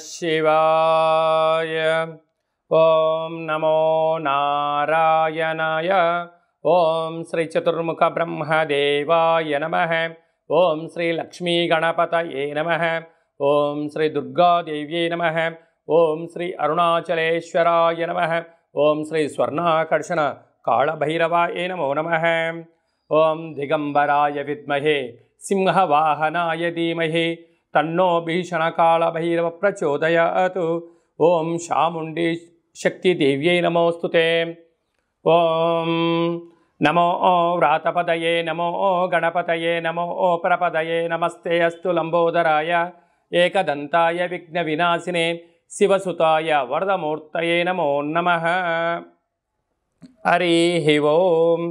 शिवाय ॐ नमो नारायणाय ॐ श्रीचतुर्मुखब्रह्मदेवाय नमः ॐ श्रीलक्ष्मीगणपतये नमः ॐ श्री नमः ॐ श्री अरुणाचलेश्वराय नमः ॐ श्री स्वर्णाकर्षणकालभैरवायै नमो नमः ॐ दिगम्बराय विद्महे सिंहवाहनाय धीमहि తన్నో భీషణకాళ భైరవ ప్రచోదయాత్ ఓం శాముండి శక్తిదేవ్యై నమోస్తు ఓం నమో వ్రాతపదయే నమో గణపతయే నమో ప్రపదయే నమస్తే అస్తు లంబోదరాయ ఏకదంతాయ విఘ్న వినాశినే శివసుతాయ వరదమూర్తయే నమో నమ హరి ఓం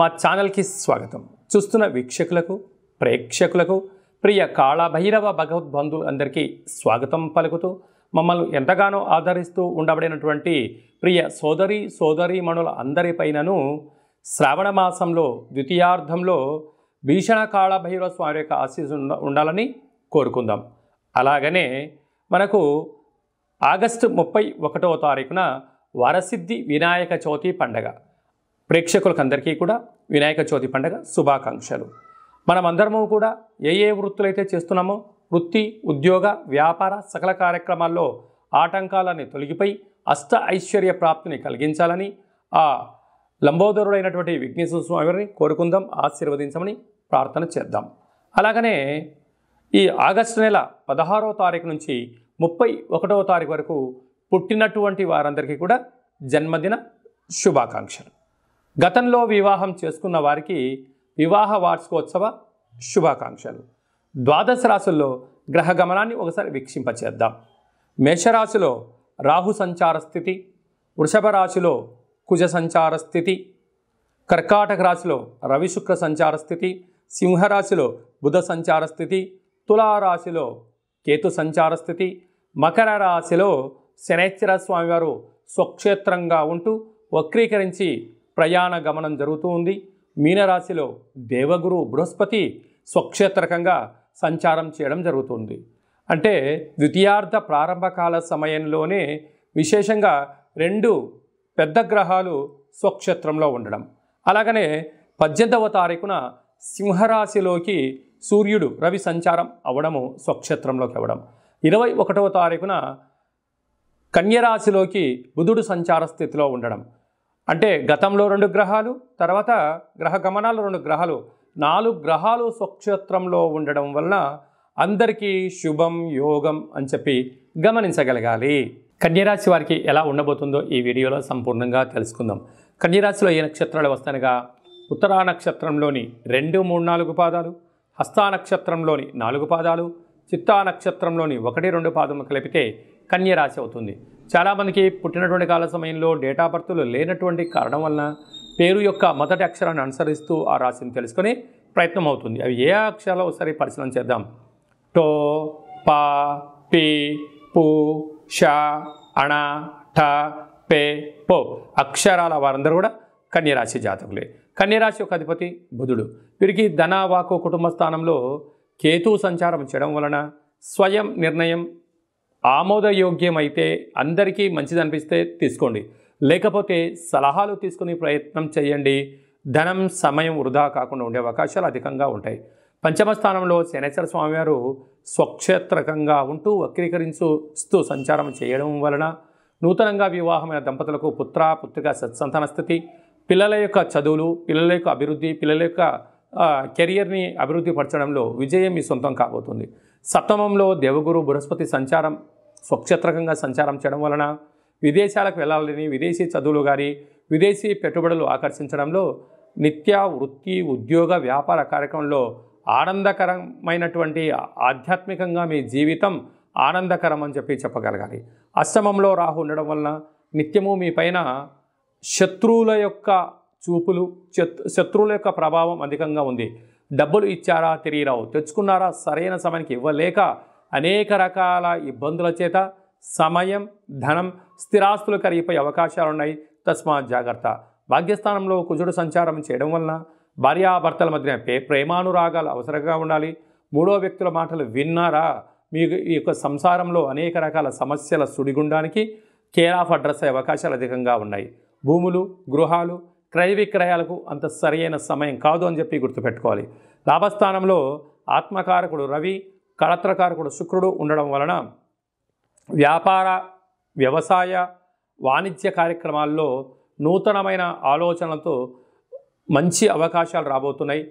మా ఛానల్కి స్వాగతం చూస్తున్న వీక్షకులకు ప్రేక్షకులకు ప్రియ కాళభైరవ భగవద్బంధువులు అందరికీ స్వాగతం పలుకుతూ మమ్మల్ని ఎంతగానో ఆదరిస్తూ ఉండబడినటువంటి ప్రియ సోదరి సోదరీమణుల అందరిపైనను శ్రావణ మాసంలో ద్వితీయార్థంలో భీషణ కాళభైరవ స్వామి యొక్క ఆశీస్సు ఉండాలని కోరుకుందాం అలాగనే మనకు ఆగస్టు ముప్పై ఒకటవ తారీఖున వరసిద్ధి వినాయక చవితి పండగ ప్రేక్షకులకందరికీ కూడా వినాయక చవితి పండగ శుభాకాంక్షలు మనం అందరము కూడా ఏ ఏ వృత్తులైతే చేస్తున్నామో వృత్తి ఉద్యోగ వ్యాపార సకల కార్యక్రమాల్లో ఆటంకాలని తొలగిపోయి అష్ట ఐశ్వర్య ప్రాప్తిని కలిగించాలని ఆ లంబోదరుడైనటువంటి విఘ్నేశ్వర స్వామిని కోరుకుందాం ఆశీర్వదించమని ప్రార్థన చేద్దాం అలాగనే ఈ ఆగస్టు నెల పదహారో తారీఖు నుంచి ముప్పై ఒకటవ తారీఖు వరకు పుట్టినటువంటి వారందరికీ కూడా జన్మదిన శుభాకాంక్షలు గతంలో వివాహం చేసుకున్న వారికి వివాహ వార్షికోత్సవ శుభాకాంక్షలు ద్వాదశ రాశుల్లో గ్రహ గమనాన్ని ఒకసారి వీక్షింపచేద్దాం మేషరాశిలో రాహు సంచార స్థితి వృషభ రాశిలో కుజ సంచార స్థితి కర్కాటక రాశిలో రవి శుక్ర సంచార స్థితి సింహరాశిలో బుధ సంచార స్థితి తులారాశిలో కేతు సంచార స్థితి మకర రాశిలో శనేశ్వర స్వామివారు స్వక్షేత్రంగా ఉంటూ వక్రీకరించి ప్రయాణ గమనం జరుగుతూ ఉంది మీనరాశిలో దేవగురు బృహస్పతి స్వక్షేత్రకంగా సంచారం చేయడం జరుగుతుంది అంటే ద్వితీయార్థ ప్రారంభకాల సమయంలోనే విశేషంగా రెండు పెద్ద గ్రహాలు స్వక్షేత్రంలో ఉండడం అలాగనే పద్దెనిమిదవ తారీఖున సింహరాశిలోకి సూర్యుడు రవి సంచారం అవడము స్వక్షేత్రంలోకి అవ్వడం ఇరవై ఒకటవ తారీఖున కన్యరాశిలోకి బుధుడు సంచార స్థితిలో ఉండడం అంటే గతంలో రెండు గ్రహాలు తర్వాత గ్రహ గమనాలు రెండు గ్రహాలు నాలుగు గ్రహాలు స్వక్షేత్రంలో ఉండడం వలన అందరికీ శుభం యోగం అని చెప్పి గమనించగలగాలి కన్యరాశి వారికి ఎలా ఉండబోతుందో ఈ వీడియోలో సంపూర్ణంగా తెలుసుకుందాం కన్యరాశిలో ఏ నక్షత్రాలు వస్తానగా ఉత్తరా నక్షత్రంలోని రెండు మూడు నాలుగు పాదాలు హస్తా నక్షత్రంలోని నాలుగు పాదాలు చిత్తా నక్షత్రంలోని ఒకటి రెండు పాదములు కలిపితే కన్యరాశి అవుతుంది చాలామందికి పుట్టినటువంటి కాల సమయంలో డేటా బర్త్లు లేనటువంటి కారణం వలన పేరు యొక్క మొదటి అక్షరాన్ని అనుసరిస్తూ ఆ రాశిని తెలుసుకొని ప్రయత్నం అవుతుంది అవి ఏ అక్షరాలు ఒకసారి పరిశీలన చేద్దాం టో పా పి పు షా అణ ఠ పే పో అక్షరాల వారందరూ కూడా కన్యరాశి జాతకులే కన్యరాశి యొక్క అధిపతి బుధుడు వీరికి ధన వాకు కుటుంబ స్థానంలో కేతు సంచారం చేయడం వలన స్వయం నిర్ణయం ఆమోదయోగ్యమైతే అందరికీ మంచిది అనిపిస్తే తీసుకోండి లేకపోతే సలహాలు తీసుకునే ప్రయత్నం చేయండి ధనం సమయం వృధా కాకుండా ఉండే అవకాశాలు అధికంగా ఉంటాయి పంచమ స్థానంలో శనేశ్వర స్వామివారు స్వక్షేత్రకంగా ఉంటూ వక్రీకరించుస్తూ సంచారం చేయడం వలన నూతనంగా వివాహమైన దంపతులకు పుత్ర పుత్రిక సత్సంతాన స్థితి పిల్లల యొక్క చదువులు పిల్లల యొక్క అభివృద్ధి పిల్లల యొక్క కెరియర్ని అభివృద్ధి పరచడంలో విజయం మీ సొంతం కాబోతుంది సప్తమంలో దేవగురు బృహస్పతి సంచారం స్వక్షత్రకంగా సంచారం చేయడం వలన విదేశాలకు వెళ్ళాలని విదేశీ చదువులు కానీ విదేశీ పెట్టుబడులు ఆకర్షించడంలో నిత్య వృత్తి ఉద్యోగ వ్యాపార కార్యక్రమంలో ఆనందకరమైనటువంటి ఆధ్యాత్మికంగా మీ జీవితం ఆనందకరం అని చెప్పి చెప్పగలగాలి అష్టమంలో రాహు ఉండడం వలన నిత్యము మీ పైన శత్రువుల యొక్క చూపులు శత్రువుల యొక్క ప్రభావం అధికంగా ఉంది డబ్బులు ఇచ్చారా తెలియరావు తెచ్చుకున్నారా సరైన సమయానికి ఇవ్వలేక అనేక రకాల ఇబ్బందుల చేత సమయం ధనం స్థిరాస్తులు కరిగిపోయే అవకాశాలు ఉన్నాయి తస్మా జాగ్రత్త భాగ్యస్థానంలో కుజుడు సంచారం చేయడం వలన భార్యాభర్తల మధ్య పే ప్రేమానురాగాలు అవసరంగా ఉండాలి మూడో వ్యక్తుల మాటలు విన్నారా మీ ఈ యొక్క సంసారంలో అనేక రకాల సమస్యల సుడిగుండానికి కేర్ ఆఫ్ అడ్రస్ అయ్యే అవకాశాలు అధికంగా ఉన్నాయి భూములు గృహాలు క్రయ విక్రయాలకు అంత సరైన సమయం కాదు అని చెప్పి గుర్తుపెట్టుకోవాలి లాభస్థానంలో ఆత్మకారకుడు రవి కళత్రకారకుడు శుక్రుడు ఉండడం వలన వ్యాపార వ్యవసాయ వాణిజ్య కార్యక్రమాల్లో నూతనమైన ఆలోచనలతో మంచి అవకాశాలు రాబోతున్నాయి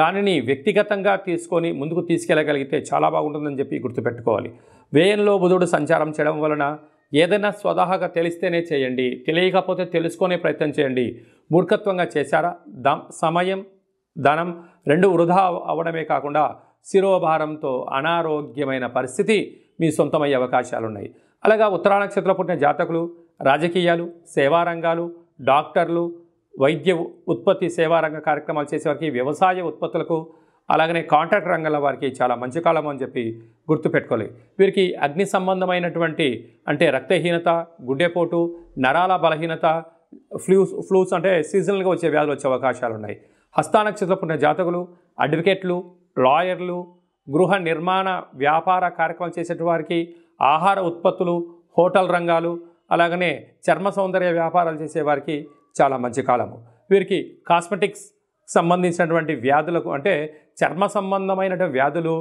దానిని వ్యక్తిగతంగా తీసుకొని ముందుకు తీసుకెళ్ళగలిగితే చాలా బాగుంటుందని చెప్పి గుర్తుపెట్టుకోవాలి వేయంలో బుధుడు సంచారం చేయడం వలన ఏదైనా స్వతహాగా తెలిస్తేనే చేయండి తెలియకపోతే తెలుసుకునే ప్రయత్నం చేయండి మూర్ఖత్వంగా చేశారా ద సమయం ధనం రెండు వృధా అవ్వడమే కాకుండా శిరోభారంతో అనారోగ్యమైన పరిస్థితి మీ సొంతమయ్యే అవకాశాలున్నాయి అలాగా ఉత్తరా నక్షత్రం పుట్టిన జాతకులు రాజకీయాలు సేవారంగాలు డాక్టర్లు వైద్య ఉత్పత్తి సేవారంగ కార్యక్రమాలు చేసేవారికి వ్యవసాయ ఉత్పత్తులకు అలాగనే కాంట్రాక్ట్ రంగంలో వారికి చాలా మంచి కాలం అని చెప్పి గుర్తుపెట్టుకోవాలి వీరికి అగ్ని సంబంధమైనటువంటి అంటే రక్తహీనత గుండెపోటు నరాల బలహీనత ఫ్లూస్ ఫ్లూస్ అంటే సీజనల్గా వచ్చే వ్యాధులు వచ్చే అవకాశాలు ఉన్నాయి హస్తానక్షత్రపు ఉన్న జాతకులు అడ్వకేట్లు లాయర్లు గృహ నిర్మాణ వ్యాపార కార్యక్రమాలు చేసేటి వారికి ఆహార ఉత్పత్తులు హోటల్ రంగాలు అలాగనే చర్మ సౌందర్య వ్యాపారాలు చేసేవారికి చాలా మంచి కాలము వీరికి కాస్మెటిక్స్ సంబంధించినటువంటి వ్యాధులకు అంటే చర్మ సంబంధమైన వ్యాధులు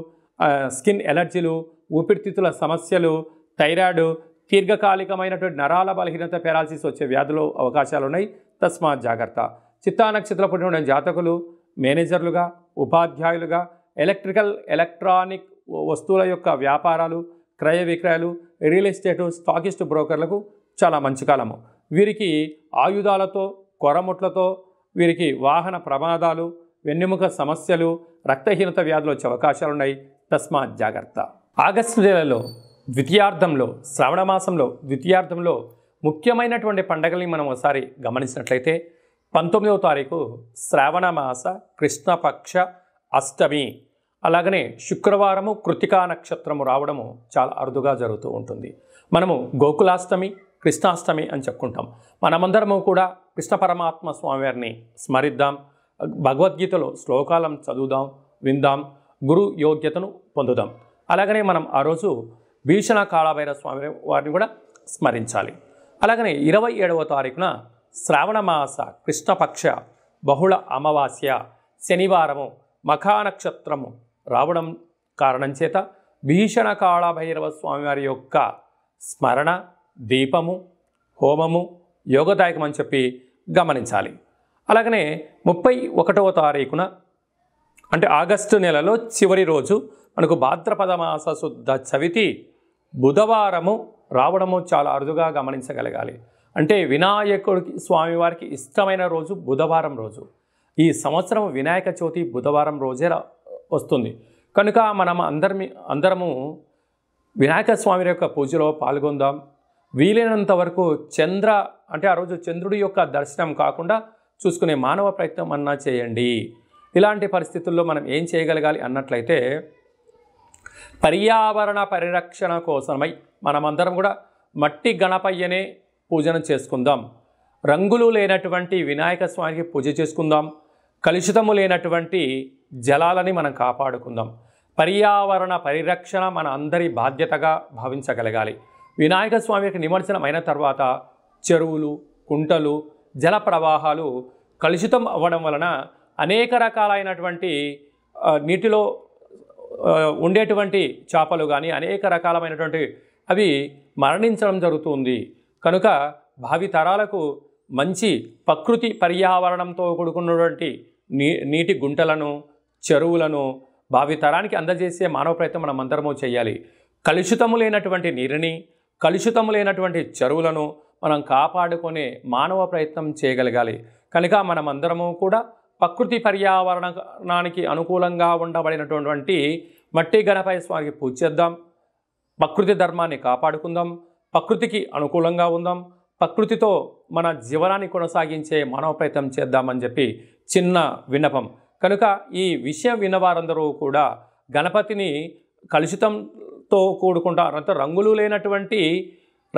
స్కిన్ ఎలర్జీలు ఊపిరితిత్తుల సమస్యలు థైరాయిడ్ దీర్ఘకాలికమైనటువంటి నరాల బలహీనత పెరాలసిస్ వచ్చే వ్యాధులు అవకాశాలు ఉన్నాయి తస్మాత్ జాగ్రత్త చిత్తా నక్షత్ర పుట్టిన జాతకులు మేనేజర్లుగా ఉపాధ్యాయులుగా ఎలక్ట్రికల్ ఎలక్ట్రానిక్ వస్తువుల యొక్క వ్యాపారాలు క్రయ విక్రయాలు రియల్ ఎస్టేటు స్టాకిస్ట్ బ్రోకర్లకు చాలా మంచి కాలము వీరికి ఆయుధాలతో కొరముట్లతో వీరికి వాహన ప్రమాదాలు వెన్నెముక సమస్యలు రక్తహీనత వ్యాధులు వచ్చే అవకాశాలున్నాయి తస్మాత్ జాగ్రత్త ఆగస్టు నెలలో ద్వితీయార్థంలో శ్రావణ మాసంలో ద్వితీయార్థంలో ముఖ్యమైనటువంటి పండగల్ని మనం ఒకసారి గమనించినట్లయితే పంతొమ్మిదవ తారీఖు శ్రావణ మాస కృష్ణపక్ష అష్టమి అలాగనే శుక్రవారము కృతికా నక్షత్రము రావడము చాలా అరుదుగా జరుగుతూ ఉంటుంది మనము గోకులాష్టమి కృష్ణాష్టమి అని చెప్పుకుంటాం మనమందరము కూడా కృష్ణ పరమాత్మ స్వామివారిని స్మరిద్దాం భగవద్గీతలో శ్లోకాలను చదువుదాం విందాం గురు యోగ్యతను పొందుదాం అలాగనే మనం ఆ రోజు భీషణ కాళభైర స్వామి వారిని కూడా స్మరించాలి అలాగనే ఇరవై ఏడవ తారీఖున శ్రావణ మాస కృష్ణపక్ష బహుళ అమావాస్య శనివారము మఖానక్షత్రము రావడం కారణం చేత భీషణ కాళభైరవ స్వామివారి యొక్క స్మరణ దీపము హోమము యోగదాయకం అని చెప్పి గమనించాలి అలాగనే ముప్పై ఒకటవ తారీఖున అంటే ఆగస్టు నెలలో చివరి రోజు మనకు భాద్రపద మాస శుద్ధ చవితి బుధవారము రావడము చాలా అరుదుగా గమనించగలగాలి అంటే వినాయకుడికి స్వామివారికి ఇష్టమైన రోజు బుధవారం రోజు ఈ సంవత్సరం వినాయక చవితి బుధవారం రోజే వస్తుంది కనుక మనం అందరి అందరము వినాయక స్వామి యొక్క పూజలో పాల్గొందాం వీలైనంత వరకు చంద్ర అంటే ఆ రోజు చంద్రుడి యొక్క దర్శనం కాకుండా చూసుకునే మానవ ప్రయత్నం అన్నా చేయండి ఇలాంటి పరిస్థితుల్లో మనం ఏం చేయగలగాలి అన్నట్లయితే పర్యావరణ పరిరక్షణ కోసమై మనమందరం కూడా మట్టి గణపయ్యనే పూజన చేసుకుందాం రంగులు లేనటువంటి వినాయక స్వామికి పూజ చేసుకుందాం కలుషితము లేనటువంటి జలాలని మనం కాపాడుకుందాం పర్యావరణ పరిరక్షణ మన అందరి బాధ్యతగా భావించగలగాలి వినాయక స్వామి యొక్క నిమజ్జనం అయిన తర్వాత చెరువులు కుంటలు జల ప్రవాహాలు కలుషితం అవ్వడం వలన అనేక రకాలైనటువంటి నీటిలో ఉండేటువంటి చేపలు కానీ అనేక రకాలమైనటువంటి అవి మరణించడం జరుగుతుంది కనుక భావి తరాలకు మంచి ప్రకృతి పర్యావరణంతో కూడుకున్నటువంటి నీ నీటి గుంటలను చెరువులను భావితరానికి అందజేసే మానవ ప్రయత్నం మనం అందరము చేయాలి కలుషితము లేనటువంటి నీరుని కలుషితం లేనటువంటి చెరువులను మనం కాపాడుకునే మానవ ప్రయత్నం చేయగలగాలి కనుక మనమందరము కూడా ప్రకృతి పర్యావరణానికి అనుకూలంగా ఉండబడినటువంటి మట్టి గణపతి స్వామికి పూజ చేద్దాం ప్రకృతి ధర్మాన్ని కాపాడుకుందాం ప్రకృతికి అనుకూలంగా ఉందాం ప్రకృతితో మన జీవనాన్ని కొనసాగించే మానవ ప్రయత్నం చేద్దామని చెప్పి చిన్న విన్నపం కనుక ఈ విషయం విన్న వారందరూ కూడా గణపతిని కలుషితం తో కూడుకుంటారు అంటే రంగులు లేనటువంటి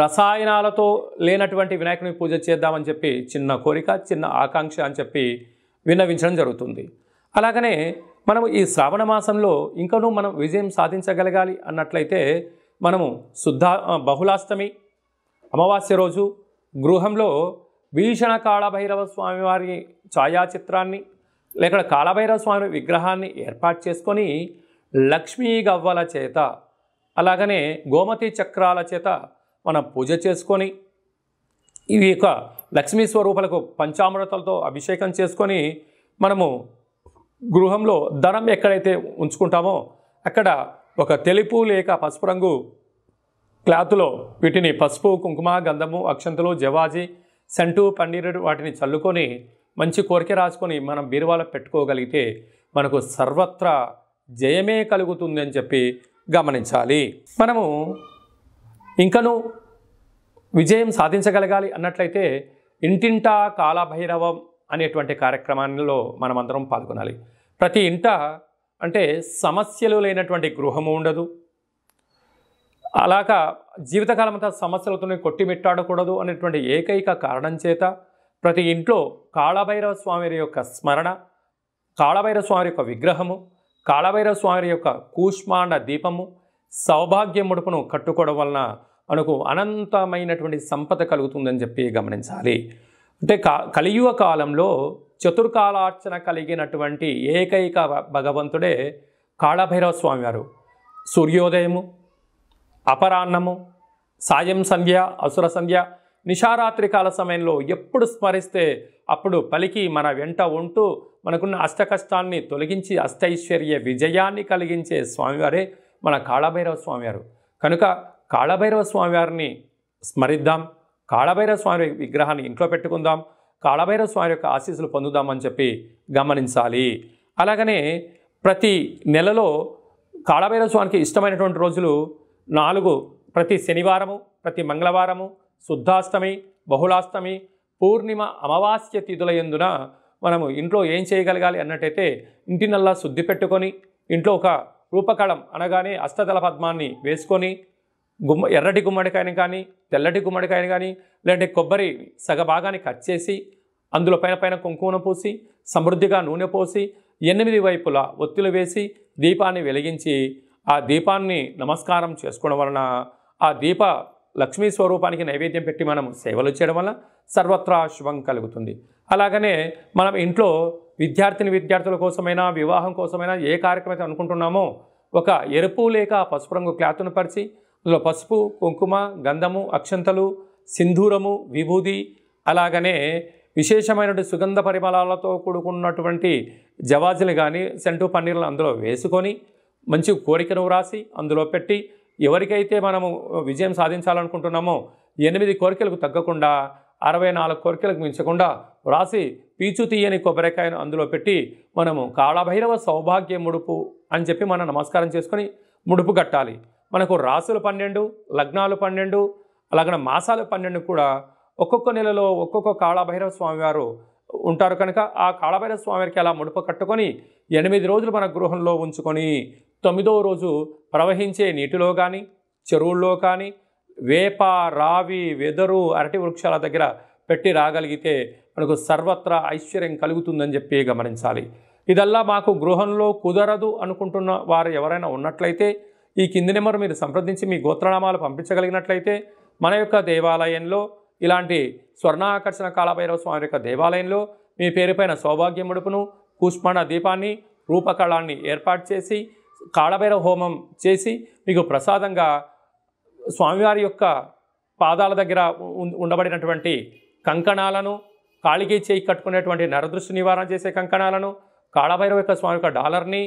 రసాయనాలతో లేనటువంటి వినాయకుని పూజ చేద్దామని చెప్పి చిన్న కోరిక చిన్న ఆకాంక్ష అని చెప్పి విన్నవించడం జరుగుతుంది అలాగనే మనము ఈ శ్రావణ మాసంలో ఇంకనూ మనం విజయం సాధించగలగాలి అన్నట్లయితే మనము శుద్ధ బహుళాష్టమి అమావాస్య రోజు గృహంలో భీషణ కాళభైరవ స్వామివారి ఛాయాచిత్రాన్ని లేక కాళభైరవ స్వామి విగ్రహాన్ని ఏర్పాటు చేసుకొని లక్ష్మీ గవ్వల చేత అలాగనే గోమతి చక్రాల చేత మనం పూజ చేసుకొని ఇవి యొక్క లక్ష్మీ స్వరూపులకు పంచామృతాలతో అభిషేకం చేసుకొని మనము గృహంలో ధనం ఎక్కడైతే ఉంచుకుంటామో అక్కడ ఒక తెలుపు లేక పసుపు రంగు క్లాత్లో వీటిని పసుపు కుంకుమ గంధము అక్షంతలు జవాజి సెంటు పన్నీరు వాటిని చల్లుకొని మంచి కోరిక రాసుకొని మనం బీరువాలో పెట్టుకోగలిగితే మనకు సర్వత్రా జయమే కలుగుతుందని చెప్పి గమనించాలి మనము ఇంకను విజయం సాధించగలగాలి అన్నట్లయితే ఇంటింటా కాలభైరవం అనేటువంటి కార్యక్రమాల్లో మనమందరం పాల్గొనాలి ప్రతి ఇంట అంటే సమస్యలు లేనటువంటి గృహము ఉండదు అలాగా జీవితకాలం అంతా సమస్యలతోనే కొట్టిమిట్టాడకూడదు అనేటువంటి ఏకైక కారణం చేత ప్రతి ఇంట్లో కాళభైరవ స్వామి యొక్క స్మరణ కాళభైరవ స్వామి యొక్క విగ్రహము కాళభైరవ స్వామి యొక్క కూష్మాండ దీపము సౌభాగ్య ముడుపును కట్టుకోవడం వలన మనకు అనంతమైనటువంటి సంపద కలుగుతుందని చెప్పి గమనించాలి అంటే కా కలియుగ కాలంలో చతుర్కాలార్చన కలిగినటువంటి ఏకైక భగవంతుడే కాళభైరవ స్వామివారు సూర్యోదయము అపరాన్నము సాయం సంధ్య అసుర సంధ్య నిషారాత్రి కాల సమయంలో ఎప్పుడు స్మరిస్తే అప్పుడు పలికి మన వెంట ఉంటూ మనకున్న అష్టకష్టాన్ని తొలగించి అష్టైశ్వర్య విజయాన్ని కలిగించే స్వామివారే మన కాళభైరవ స్వామివారు కనుక కాళభైరవ స్వామివారిని స్మరిద్దాం కాళభైరవ స్వామి విగ్రహాన్ని ఇంట్లో పెట్టుకుందాం కాళభైరవ స్వామి యొక్క ఆశీస్సులు పొందుదామని చెప్పి గమనించాలి అలాగనే ప్రతి నెలలో కాళభైరవ స్వామికి ఇష్టమైనటువంటి రోజులు నాలుగు ప్రతి శనివారము ప్రతి మంగళవారము శుద్ధాష్టమి బహుళాష్టమి పూర్ణిమ అమావాస్య తిథుల ఎందున మనము ఇంట్లో ఏం చేయగలగాలి అన్నట్టయితే ఇంటినల్లా శుద్ధి పెట్టుకొని ఇంట్లో ఒక రూపకళం అనగానే అష్టదళ పద్మాన్ని వేసుకొని గుమ్మ ఎర్రటి గుమ్మడికాయని కానీ తెల్లటి గుమ్మడికాయని కానీ లేదంటే కొబ్బరి సగభాగాన్ని కట్ చేసి అందులో పైన పైన కుంకుమను పూసి సమృద్ధిగా నూనె పోసి ఎనిమిది వైపులా ఒత్తులు వేసి దీపాన్ని వెలిగించి ఆ దీపాన్ని నమస్కారం చేసుకోవడం వలన ఆ దీప లక్ష్మీ స్వరూపానికి నైవేద్యం పెట్టి మనం సేవలు చేయడం వల్ల సర్వత్రా శుభం కలుగుతుంది అలాగనే మనం ఇంట్లో విద్యార్థిని విద్యార్థుల కోసమైనా వివాహం కోసమైనా ఏ కార్యక్రమం అనుకుంటున్నామో ఒక ఎరుపు లేక పసుపు రంగు క్లాత్ను పరిచి అందులో పసుపు కుంకుమ గంధము అక్షంతలు సింధూరము విభూది అలాగనే విశేషమైనటువంటి సుగంధ పరిమళాలతో కూడుకున్నటువంటి జవాజులు కానీ సెంటు పన్నీర్లు అందులో వేసుకొని మంచి కోరికను వ్రాసి అందులో పెట్టి ఎవరికైతే మనము విజయం సాధించాలనుకుంటున్నామో ఎనిమిది కోరికలకు తగ్గకుండా అరవై నాలుగు కోరికలకు మించకుండా వ్రాసి పీచు తీయని కొబ్బరికాయను అందులో పెట్టి మనము కాళభైరవ సౌభాగ్య ముడుపు అని చెప్పి మనం నమస్కారం చేసుకొని ముడుపు కట్టాలి మనకు రాసులు పన్నెండు లగ్నాలు పన్నెండు లగ్న మాసాలు పన్నెండు కూడా ఒక్కొక్క నెలలో ఒక్కొక్క కాళభైరవ స్వామివారు ఉంటారు కనుక ఆ కాళభైరవ స్వామివారికి అలా ముడుపు కట్టుకొని ఎనిమిది రోజులు మన గృహంలో ఉంచుకొని తొమ్మిదవ రోజు ప్రవహించే నీటిలో కానీ చెరువుల్లో కానీ వేప రావి వెదరు అరటి వృక్షాల దగ్గర పెట్టి రాగలిగితే మనకు సర్వత్రా ఐశ్వర్యం కలుగుతుందని చెప్పి గమనించాలి ఇదల్లా మాకు గృహంలో కుదరదు అనుకుంటున్న వారు ఎవరైనా ఉన్నట్లయితే ఈ కింది నెంబర్ మీరు సంప్రదించి మీ గోత్రనామాలు పంపించగలిగినట్లయితే మన యొక్క దేవాలయంలో ఇలాంటి స్వర్ణాకర్షణ కాలభైరవ స్వామి యొక్క దేవాలయంలో మీ పేరుపైన సౌభాగ్య ముడుపును పుష్పణ దీపాన్ని రూపకళాన్ని ఏర్పాటు చేసి కాళభైరవ హోమం చేసి మీకు ప్రసాదంగా స్వామివారి యొక్క పాదాల దగ్గర ఉండబడినటువంటి కంకణాలను కాళికి చేయి కట్టుకునేటువంటి నరదృష్టి నివారణ చేసే కంకణాలను కాళభైరవ యొక్క స్వామి యొక్క డాలర్ని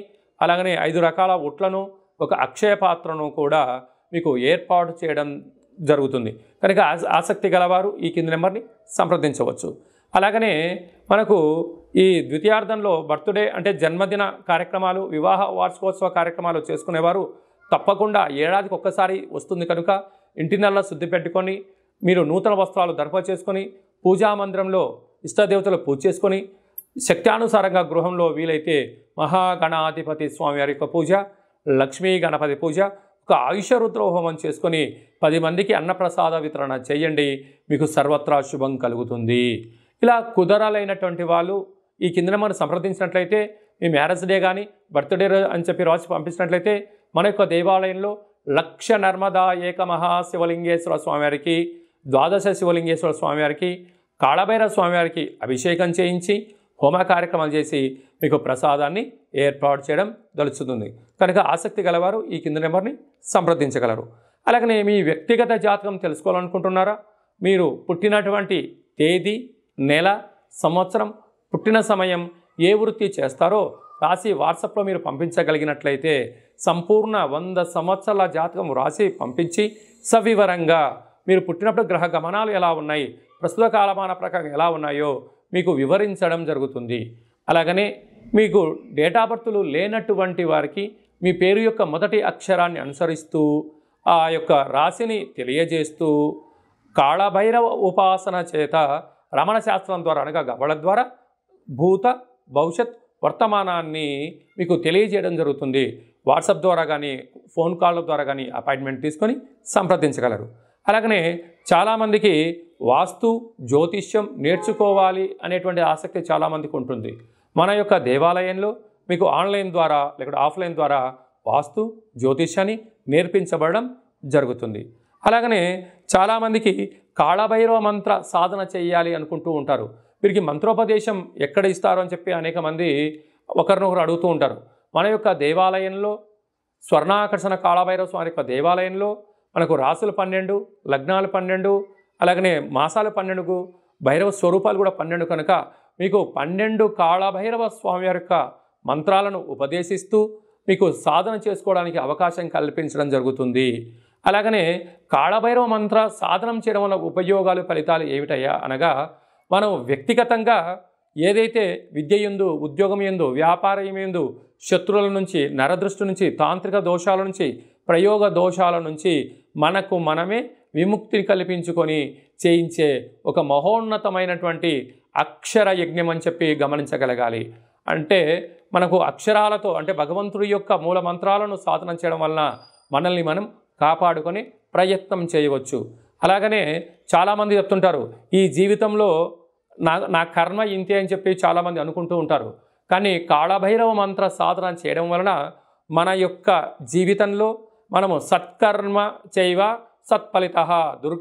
అలాగనే ఐదు రకాల ఉట్లను ఒక అక్షయ పాత్రను కూడా మీకు ఏర్పాటు చేయడం జరుగుతుంది కనుక ఆసక్తి గలవారు ఈ కింది నెంబర్ని సంప్రదించవచ్చు అలాగనే మనకు ఈ ద్వితీయార్థంలో బర్త్డే అంటే జన్మదిన కార్యక్రమాలు వివాహ వార్షికోత్సవ కార్యక్రమాలు చేసుకునేవారు తప్పకుండా ఏడాదికి ఒక్కసారి వస్తుంది కనుక ఇంటి శుద్ధి పెట్టుకొని మీరు నూతన వస్త్రాలు దర్ప చేసుకొని పూజా మందిరంలో ఇష్టదేవతలు పూజ చేసుకొని శక్త్యానుసారంగా గృహంలో వీలైతే మహాగణాధిపతి స్వామివారి యొక్క పూజ లక్ష్మీ గణపతి పూజ ఒక ఆయుష రుద్రోహోమం చేసుకొని పది మందికి అన్నప్రసాద వితరణ చేయండి మీకు సర్వత్రా శుభం కలుగుతుంది ఇలా కుదరాలైనటువంటి వాళ్ళు ఈ కింద మనం సంప్రదించినట్లయితే మీ మ్యారేజ్ డే కానీ బర్త్డే అని చెప్పి రాసి పంపించినట్లయితే మన యొక్క దేవాలయంలో లక్ష నర్మదా ఏక మహాశివలింగేశ్వర స్వామివారికి ద్వాదశ శివలింగేశ్వర స్వామివారికి కాళభైర స్వామివారికి అభిషేకం చేయించి హోమ కార్యక్రమాలు చేసి మీకు ప్రసాదాన్ని ఏర్పాటు చేయడం దలుచుతుంది కనుక ఆసక్తి గలవారు ఈ కింద నెంబర్ని సంప్రదించగలరు అలాగనే మీ వ్యక్తిగత జాతకం తెలుసుకోవాలనుకుంటున్నారా మీరు పుట్టినటువంటి తేదీ నెల సంవత్సరం పుట్టిన సమయం ఏ వృత్తి చేస్తారో రాసి వాట్సాప్లో మీరు పంపించగలిగినట్లయితే సంపూర్ణ వంద సంవత్సరాల జాతకం రాసి పంపించి సవివరంగా మీరు పుట్టినప్పుడు గ్రహ గమనాలు ఎలా ఉన్నాయి ప్రస్తుత కాలమాన ప్రకారం ఎలా ఉన్నాయో మీకు వివరించడం జరుగుతుంది అలాగనే మీకు డేట్ ఆఫ్ బర్త్లు లేనటువంటి వారికి మీ పేరు యొక్క మొదటి అక్షరాన్ని అనుసరిస్తూ ఆ యొక్క రాశిని తెలియజేస్తూ కాళభైరవ ఉపాసన చేత రమణ శాస్త్రం ద్వారా అనగా గవళ ద్వారా భూత భవిష్యత్ వర్తమానాన్ని మీకు తెలియజేయడం జరుగుతుంది వాట్సాప్ ద్వారా కానీ ఫోన్ కాళ్ళ ద్వారా కానీ అపాయింట్మెంట్ తీసుకొని సంప్రదించగలరు అలాగనే చాలామందికి వాస్తు జ్యోతిష్యం నేర్చుకోవాలి అనేటువంటి ఆసక్తి చాలామందికి ఉంటుంది మన యొక్క దేవాలయంలో మీకు ఆన్లైన్ ద్వారా లేకపోతే ఆఫ్లైన్ ద్వారా వాస్తు జ్యోతిష్యాన్ని నేర్పించబడడం జరుగుతుంది అలాగనే చాలామందికి కాళభైరవ మంత్ర సాధన చేయాలి అనుకుంటూ ఉంటారు వీరికి మంత్రోపదేశం ఎక్కడ ఇస్తారో అని చెప్పి అనేక మంది ఒకరినొకరు అడుగుతూ ఉంటారు మన యొక్క దేవాలయంలో స్వర్ణాకర్షణ కాళభైరవ స్వామి యొక్క దేవాలయంలో మనకు రాసులు పన్నెండు లగ్నాలు పన్నెండు అలాగనే మాసాలు పన్నెండుకు భైరవ స్వరూపాలు కూడా పన్నెండు కనుక మీకు పన్నెండు కాళభైరవ స్వామి యొక్క మంత్రాలను ఉపదేశిస్తూ మీకు సాధన చేసుకోవడానికి అవకాశం కల్పించడం జరుగుతుంది అలాగనే కాళభైరవ మంత్ర సాధనం చేయడం వల్ల ఉపయోగాలు ఫలితాలు ఏమిటయ్యా అనగా మనం వ్యక్తిగతంగా ఏదైతే విద్య ఎందు ఉద్యోగం ఎందు వ్యాపారం ఎందు శత్రువుల నుంచి నరదృష్టి నుంచి తాంత్రిక దోషాల నుంచి ప్రయోగ దోషాల నుంచి మనకు మనమే విముక్తిని కల్పించుకొని చేయించే ఒక మహోన్నతమైనటువంటి అక్షర యజ్ఞం అని చెప్పి గమనించగలగాలి అంటే మనకు అక్షరాలతో అంటే భగవంతుడి యొక్క మూల మంత్రాలను సాధన చేయడం వలన మనల్ని మనం కాపాడుకొని ప్రయత్నం చేయవచ్చు అలాగనే చాలామంది చెప్తుంటారు ఈ జీవితంలో నా నా కర్మ ఇంతే అని చెప్పి చాలామంది అనుకుంటూ ఉంటారు కానీ కాళభైరవ మంత్ర సాధన చేయడం వలన మన యొక్క జీవితంలో మనము సత్కర్మ చేయవ సత్ఫలిత దుర్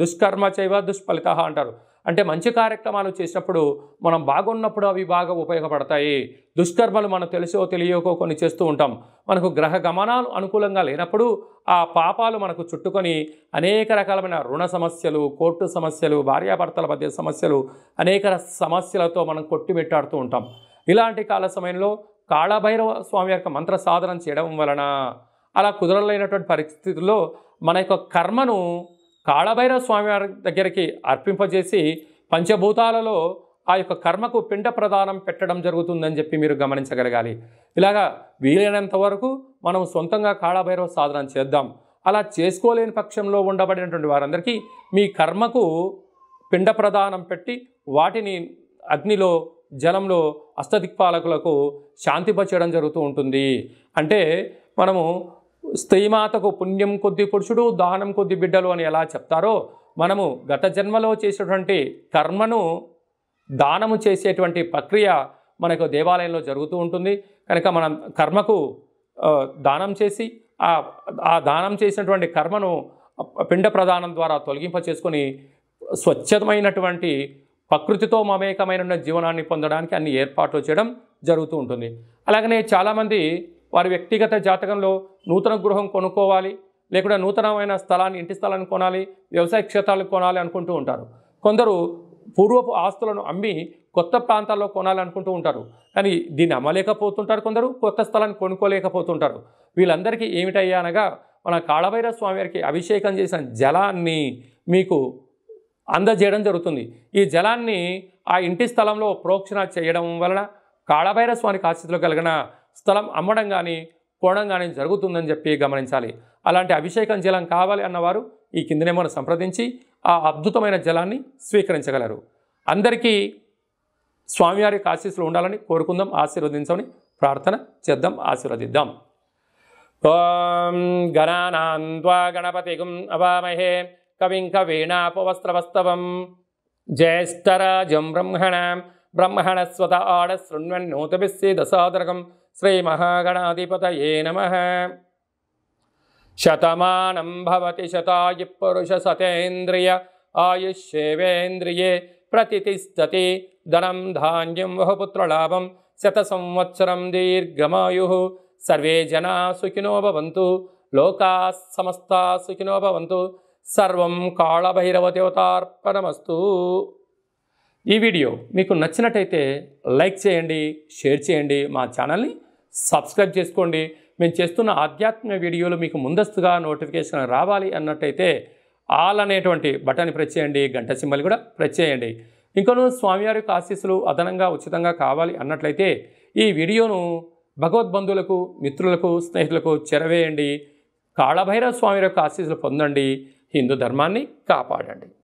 దుష్కర్మ చేయవ దుష్ఫలిత అంటారు అంటే మంచి కార్యక్రమాలు చేసినప్పుడు మనం బాగున్నప్పుడు అవి బాగా ఉపయోగపడతాయి దుష్కర్మలు మనం తెలుసో తెలియకో కొన్ని చేస్తూ ఉంటాం మనకు గ్రహ గమనాలు అనుకూలంగా లేనప్పుడు ఆ పాపాలు మనకు చుట్టుకొని అనేక రకాలమైన రుణ సమస్యలు కోర్టు సమస్యలు భార్యాభర్తల మధ్య సమస్యలు అనేక సమస్యలతో మనం కొట్టుమిట్టాడుతూ ఉంటాం ఇలాంటి కాల సమయంలో కాళభైరవ స్వామి యొక్క మంత్ర సాధనం చేయడం వలన అలా కుదరలేనటువంటి పరిస్థితుల్లో మన యొక్క కర్మను కాళభైరవ స్వామి వారి దగ్గరికి అర్పింపజేసి పంచభూతాలలో ఆ యొక్క కర్మకు పిండ ప్రదానం పెట్టడం జరుగుతుందని చెప్పి మీరు గమనించగలగాలి ఇలాగా వీలైనంత వరకు మనం సొంతంగా కాళభైరవ సాధన చేద్దాం అలా చేసుకోలేని పక్షంలో ఉండబడినటువంటి వారందరికీ మీ కర్మకు పిండ ప్రదానం పెట్టి వాటిని అగ్నిలో జలంలో అస్తదిక్పాలకులకు శాంతిపచేయడం జరుగుతూ ఉంటుంది అంటే మనము స్త్రీమాతకు పుణ్యం కొద్ది పురుషుడు దానం కొద్ది బిడ్డలు అని ఎలా చెప్తారో మనము గత జన్మలో చేసేటువంటి కర్మను దానము చేసేటువంటి ప్రక్రియ మనకు దేవాలయంలో జరుగుతూ ఉంటుంది కనుక మనం కర్మకు దానం చేసి ఆ దానం చేసినటువంటి కర్మను పిండ ప్రదానం ద్వారా తొలగింప చేసుకొని స్వచ్ఛమైనటువంటి ప్రకృతితో మమేకమైన జీవనాన్ని పొందడానికి అన్ని ఏర్పాట్లు చేయడం జరుగుతూ ఉంటుంది అలాగనే చాలామంది వారి వ్యక్తిగత జాతకంలో నూతన గృహం కొనుక్కోవాలి లేకుండా నూతనమైన స్థలాన్ని ఇంటి స్థలాన్ని కొనాలి వ్యవసాయ క్షేత్రాలను కొనాలి అనుకుంటూ ఉంటారు కొందరు పూర్వపు ఆస్తులను అమ్మి కొత్త ప్రాంతాల్లో కొనాలి అనుకుంటూ ఉంటారు కానీ దీన్ని అమ్మలేకపోతుంటారు కొందరు కొత్త స్థలాన్ని కొనుక్కోలేకపోతుంటారు వీళ్ళందరికీ ఏమిటయ్యా అనగా మన కాళభైరవ స్వామి వారికి అభిషేకం చేసిన జలాన్ని మీకు అందజేయడం జరుగుతుంది ఈ జలాన్ని ఆ ఇంటి స్థలంలో ప్రోక్షణ చేయడం వలన కాళభైర స్వామికి ఆశితులు కలిగిన స్థలం అమ్మడం కానీ పోవడం కానీ జరుగుతుందని చెప్పి గమనించాలి అలాంటి అభిషేకం జలం కావాలి అన్నవారు ఈ కిందనే మనం సంప్రదించి ఆ అద్భుతమైన జలాన్ని స్వీకరించగలరు అందరికీ స్వామివారి ఆశీస్సులు ఉండాలని కోరుకుందాం ఆశీర్వదించమని ప్రార్థన చేద్దాం ఆశీర్వదిద్దాం ఓం గణానాన్వా గణపతి అవామహే కవిం కవీణాపవస్త్రవస్తవం జ్యేష్ఠరాజం బ్రహ్మణ బ్రహ్మణస్వత ఆడ శృణ్వన్నోతభిస్సి దశాదరకం శ్రీ మహాగణాధిపతయే నమ శతమానం భవతి శతాయు పురుష సతేంద్రియ ఆయుష్యేవేంద్రియే ప్రతిష్టతి ధనం ధాన్యం బహుపుత్రలాభం శత సంవత్సరం దీర్ఘమాయు సర్వే జనా సుఖినోభవంతు లోకా సమస్త సుఖినోభవంతు సర్వం కాళభైరవ దేవతార్పణమస్తు ఈ వీడియో మీకు నచ్చినట్టయితే లైక్ చేయండి షేర్ చేయండి మా ఛానల్ని సబ్స్క్రైబ్ చేసుకోండి మేము చేస్తున్న ఆధ్యాత్మిక వీడియోలు మీకు ముందస్తుగా నోటిఫికేషన్ రావాలి అన్నట్టయితే ఆల్ అనేటువంటి బటన్ ప్రెస్ చేయండి గంట సింబల్ కూడా ప్రెస్ చేయండి ఇంకొను స్వామివారి యొక్క ఆశీస్సులు అదనంగా ఉచితంగా కావాలి అన్నట్లయితే ఈ వీడియోను భగవద్బంధులకు మిత్రులకు స్నేహితులకు చెరవేయండి కాళభైరవ స్వామి యొక్క ఆశీస్సులు పొందండి హిందూ ధర్మాన్ని కాపాడండి